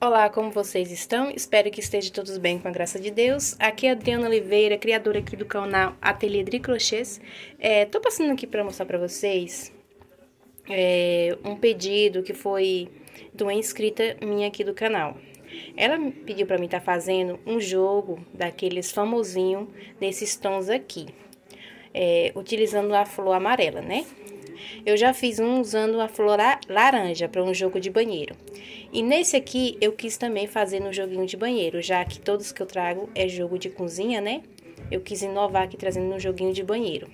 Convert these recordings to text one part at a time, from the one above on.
Olá, como vocês estão? Espero que estejam todos bem com a graça de Deus. Aqui é Adriana Oliveira, criadora aqui do canal Ateliê de Crochês. É, tô passando aqui para mostrar para vocês é, um pedido que foi de uma inscrita minha aqui do canal. Ela pediu para mim estar tá fazendo um jogo daqueles famosinho nesses tons aqui, é, utilizando a flor amarela, né? Eu já fiz um usando a flor laranja para um jogo de banheiro. E nesse aqui eu quis também fazer no joguinho de banheiro, já que todos que eu trago é jogo de cozinha, né? Eu quis inovar aqui trazendo no joguinho de banheiro.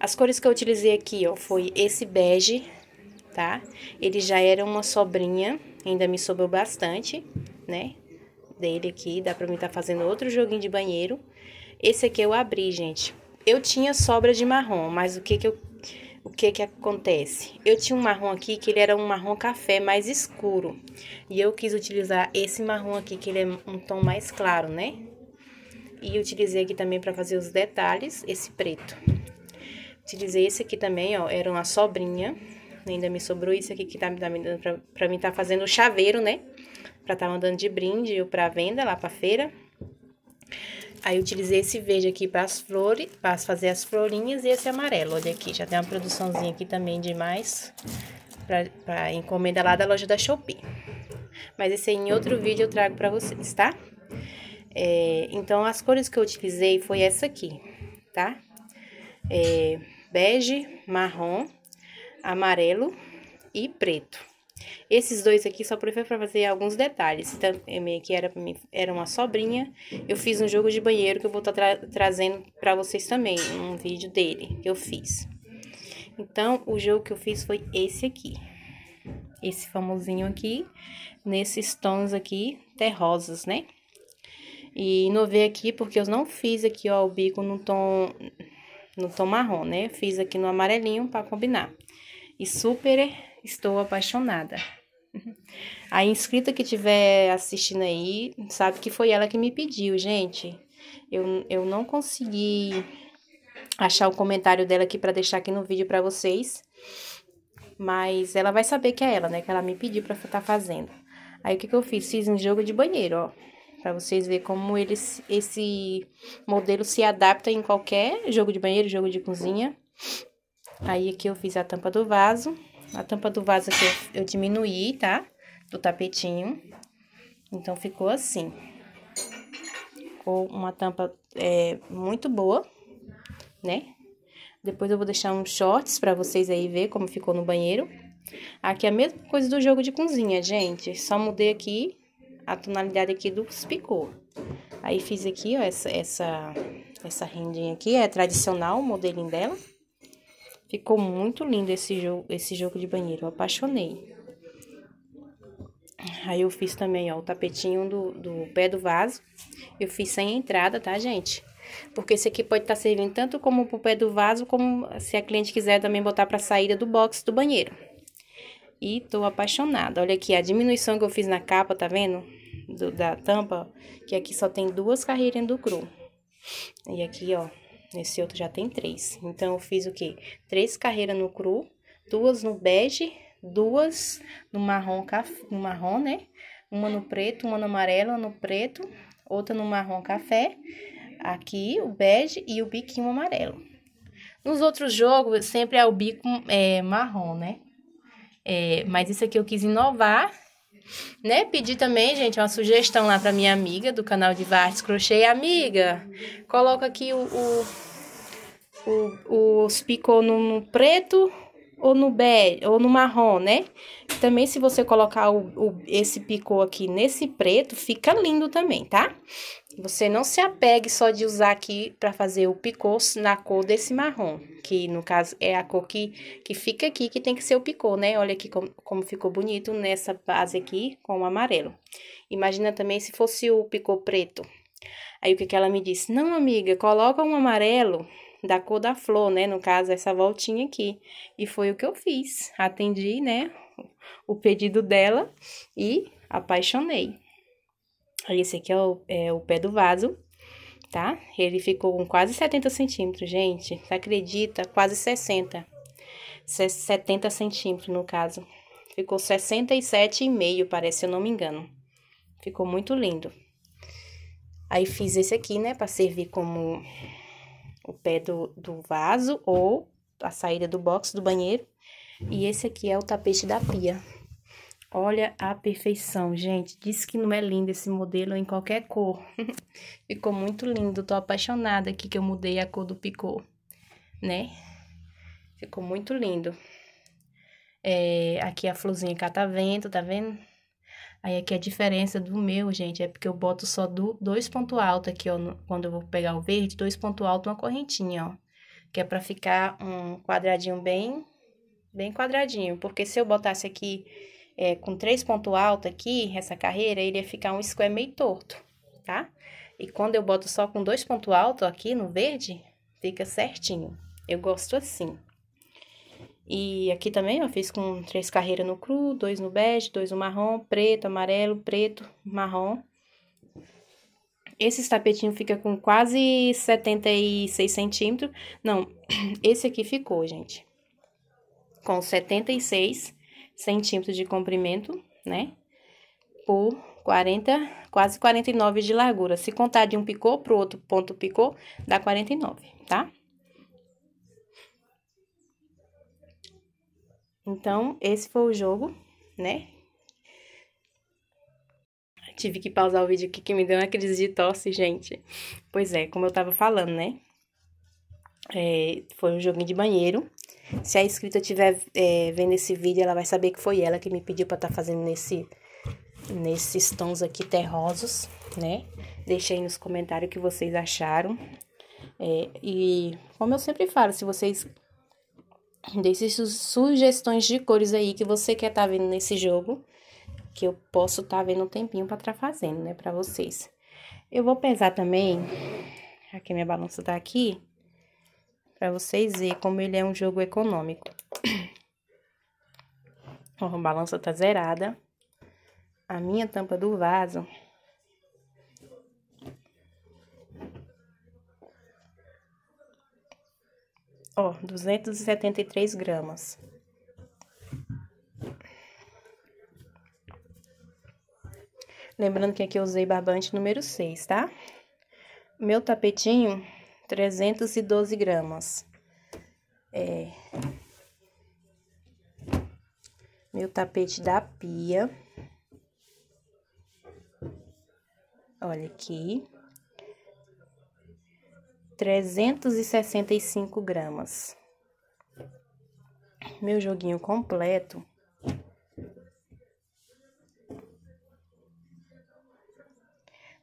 As cores que eu utilizei aqui, ó, foi esse bege, tá? Ele já era uma sobrinha, ainda me sobrou bastante, né? Dele aqui, dá pra mim estar tá fazendo outro joguinho de banheiro. Esse aqui eu abri, gente. Eu tinha sobra de marrom, mas o que que eu o que que acontece? Eu tinha um marrom aqui que ele era um marrom café mais escuro. E eu quis utilizar esse marrom aqui, que ele é um tom mais claro, né? E utilizei aqui também para fazer os detalhes, esse preto. Utilizei esse aqui também, ó, era uma sobrinha. Ainda me sobrou isso aqui que tá me dando pra, pra mim tá fazendo o chaveiro, né? Pra tá mandando de brinde ou pra venda lá pra feira. Aí utilizei esse verde aqui para as flores, para fazer as florinhas e esse amarelo, olha aqui, já tem uma produçãozinha aqui também de mais para encomenda lá da loja da Shopee. Mas esse em outro vídeo eu trago para vocês, tá? É, então, as cores que eu utilizei foi essa aqui, tá? É, bege, marrom, amarelo e preto. Esses dois aqui só foi para fazer alguns detalhes. Também então, que era mim, era uma sobrinha. Eu fiz um jogo de banheiro que eu vou estar tá tra trazendo para vocês também, um vídeo dele que eu fiz. Então, o jogo que eu fiz foi esse aqui. Esse famosinho aqui, nesses tons aqui, terrosos, né? E inovei aqui porque eu não fiz aqui, ó, o bico no tom no tom marrom, né? Fiz aqui no amarelinho para combinar. E super Estou apaixonada. A inscrita que estiver assistindo aí sabe que foi ela que me pediu, gente. Eu, eu não consegui achar o comentário dela aqui para deixar aqui no vídeo para vocês. Mas ela vai saber que é ela, né? Que ela me pediu para estar tá fazendo. Aí o que, que eu fiz? Fiz um jogo de banheiro, ó. Pra vocês verem como eles, esse modelo se adapta em qualquer jogo de banheiro, jogo de cozinha. Aí aqui eu fiz a tampa do vaso. A tampa do vaso aqui eu, eu diminuí, tá? Do tapetinho. Então, ficou assim. Ficou uma tampa é, muito boa, né? Depois eu vou deixar uns shorts pra vocês aí ver como ficou no banheiro. Aqui é a mesma coisa do jogo de cozinha, gente. Só mudei aqui a tonalidade aqui dos picô. Aí fiz aqui, ó, essa, essa, essa rendinha aqui. É tradicional o modelinho dela. Ficou muito lindo esse jogo, esse jogo de banheiro, eu apaixonei. Aí eu fiz também, ó, o tapetinho do, do pé do vaso. Eu fiz sem entrada, tá, gente? Porque esse aqui pode estar tá servindo tanto como pro pé do vaso, como se a cliente quiser também botar pra saída do box do banheiro. E tô apaixonada. Olha aqui a diminuição que eu fiz na capa, tá vendo? Do, da tampa, que aqui só tem duas carreiras do cru. E aqui, ó, Nesse outro já tem três. Então, eu fiz o quê? Três carreiras no cru, duas no bege, duas no marrom, no marrom, né? Uma no preto, uma no amarelo, uma no preto, outra no marrom café. Aqui o bege e o biquinho amarelo. Nos outros jogos, sempre é o bico é, marrom, né? É, mas isso aqui eu quis inovar né? Pedi também, gente, uma sugestão lá para minha amiga do canal de Vartes Crochê. Amiga, coloca aqui o, o, o os picô no, no preto, ou no bege, ou no marrom, né? Também se você colocar o, o, esse picô aqui nesse preto, fica lindo também, tá? Você não se apegue só de usar aqui para fazer o picô na cor desse marrom, que no caso é a cor que, que fica aqui, que tem que ser o picô, né? Olha aqui como, como ficou bonito nessa base aqui com o amarelo. Imagina também se fosse o picô preto. Aí, o que, que ela me disse? Não, amiga, coloca um amarelo da cor da flor, né? No caso, essa voltinha aqui. E foi o que eu fiz. Atendi, né? O pedido dela e apaixonei. Esse aqui é o, é o pé do vaso, tá? Ele ficou com quase 70 centímetros, gente. Você acredita? Quase 60. 70 centímetros, no caso. Ficou 67,5, parece, se eu não me engano. Ficou muito lindo. Aí, fiz esse aqui, né? Pra servir como o pé do, do vaso ou a saída do box do banheiro. E esse aqui é o tapete da pia. Olha a perfeição, gente. Disse que não é lindo esse modelo em qualquer cor. Ficou muito lindo. Tô apaixonada aqui que eu mudei a cor do picô, né? Ficou muito lindo. É, aqui a florzinha catavento, tá vendo? Tá Aí aqui a diferença do meu, gente, é porque eu boto só do, dois pontos altos aqui, ó. No, quando eu vou pegar o verde, dois pontos altos, uma correntinha, ó. Que é pra ficar um quadradinho bem, bem quadradinho. Porque se eu botasse aqui é, com três pontos altos aqui, essa carreira, ele ia ficar um square meio torto, tá? E quando eu boto só com dois pontos altos aqui no verde, fica certinho. Eu gosto assim. E aqui também, ó, fiz com três carreiras no cru, dois no bege, dois no marrom, preto, amarelo, preto, marrom. Esse tapetinho fica com quase 76 centímetros. Não, esse aqui ficou, gente. Com 76 centímetros de comprimento, né? Por 40, quase 49 de largura. Se contar de um picô pro outro ponto picô, dá 49, tá? Então, esse foi o jogo, né? Tive que pausar o vídeo aqui que me deu uma crise de tosse, gente. Pois é, como eu tava falando, né? É, foi um joguinho de banheiro. Se a inscrita estiver é, vendo esse vídeo, ela vai saber que foi ela que me pediu para estar tá fazendo nesse, nesses tons aqui terrosos, né? Deixa aí nos comentários o que vocês acharam. É, e como eu sempre falo, se vocês Deixe su sugestões de cores aí que você quer estar tá vendo nesse jogo, que eu posso estar tá vendo um tempinho para estar tá fazendo, né, para vocês. Eu vou pesar também, aqui minha balança tá aqui, para vocês verem como ele é um jogo econômico. Ó, a balança tá zerada. A minha tampa do vaso ó, 273 gramas. Lembrando que aqui eu usei barbante número 6, tá? Meu tapetinho, 312 gramas. É... Meu tapete da pia. Olha aqui. 365 gramas. Meu joguinho completo.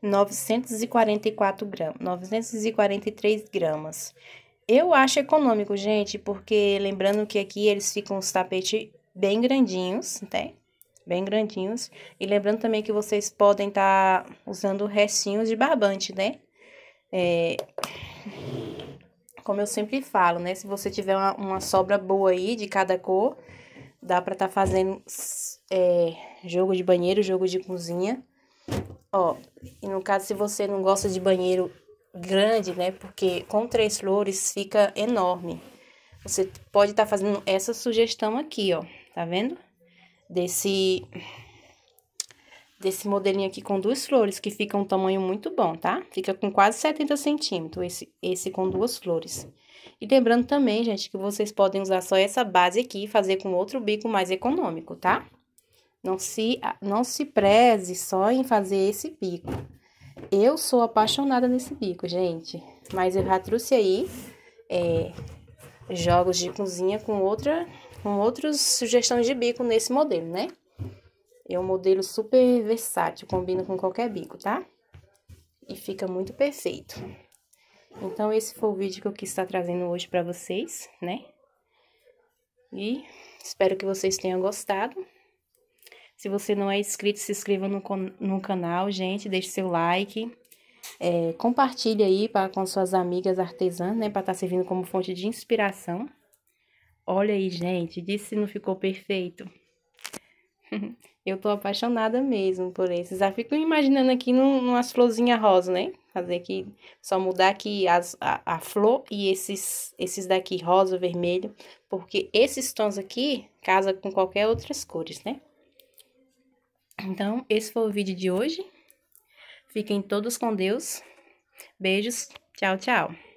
Novecentos e quarenta e quatro gramas, novecentos e quarenta e três gramas. Eu acho econômico, gente, porque lembrando que aqui eles ficam os tapetes bem grandinhos, né? bem grandinhos. E lembrando também que vocês podem estar tá usando restinhos de barbante, né? É, como eu sempre falo, né? Se você tiver uma, uma sobra boa aí de cada cor, dá pra tá fazendo é, jogo de banheiro, jogo de cozinha. Ó, e no caso, se você não gosta de banheiro grande, né? Porque com três flores fica enorme. Você pode estar tá fazendo essa sugestão aqui, ó. Tá vendo? Desse desse modelinho aqui com duas flores, que fica um tamanho muito bom, tá? Fica com quase 70 centímetros esse, esse com duas flores. E lembrando também, gente, que vocês podem usar só essa base aqui e fazer com outro bico mais econômico, tá? Não se, não se preze só em fazer esse bico. Eu sou apaixonada nesse bico, gente. Mas eu já trouxe aí é, jogos de cozinha com, outra, com outras sugestões de bico nesse modelo, né? É um modelo super versátil, combina com qualquer bico, tá? E fica muito perfeito. Então, esse foi o vídeo que eu quis estar trazendo hoje para vocês, né? E espero que vocês tenham gostado. Se você não é inscrito, se inscreva no, no canal, gente. Deixe seu like. É, compartilhe aí pra, com suas amigas artesãs, né? Para estar tá servindo como fonte de inspiração. Olha aí, gente. Disse se não ficou perfeito. Eu tô apaixonada mesmo por esses. Já fico imaginando aqui num, numas florzinhas rosa, né? Fazer que só mudar aqui as, a, a flor e esses, esses daqui rosa, vermelho, porque esses tons aqui casam com qualquer outras cores, né? Então, esse foi o vídeo de hoje. Fiquem todos com Deus. Beijos. Tchau, tchau.